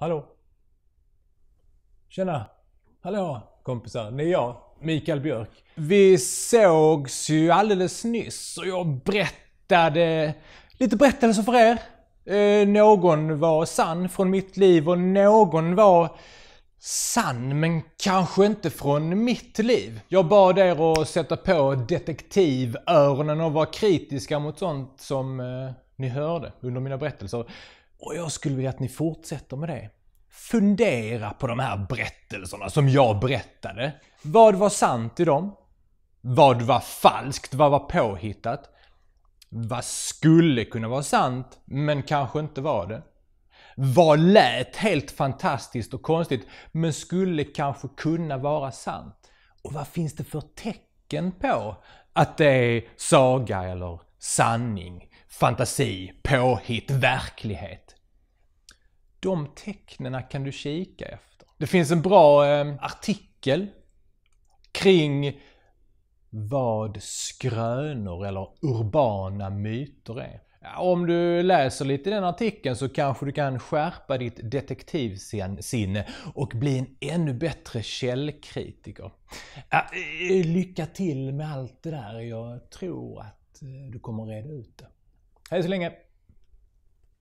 Hallå? Tjena! Hallå kompisar, det är jag, Mikael Björk. Vi sågs ju alldeles nyss och jag berättade lite berättelser för er. Eh, någon var sann från mitt liv och någon var sann men kanske inte från mitt liv. Jag bad er att sätta på detektivöronen och vara kritiska mot sånt som eh, ni hörde under mina berättelser. Och jag skulle vilja att ni fortsätter med det. Fundera på de här berättelserna som jag berättade. Vad var sant i dem? Vad var falskt? Vad var påhittat? Vad skulle kunna vara sant, men kanske inte var det? Vad lät helt fantastiskt och konstigt, men skulle kanske kunna vara sant? Och vad finns det för tecken på att det är saga eller sanning fantasi, påhitt, verklighet. De tecknen kan du kika efter. Det finns en bra eh, artikel kring vad skrönor eller urbana myter är. Om du läser lite i den artikeln så kanske du kan skärpa ditt detektivsinne och bli en ännu bättre källkritiker. Eh, lycka till med allt det där. Jag tror att eh, du kommer reda ut det. Heuzelingen.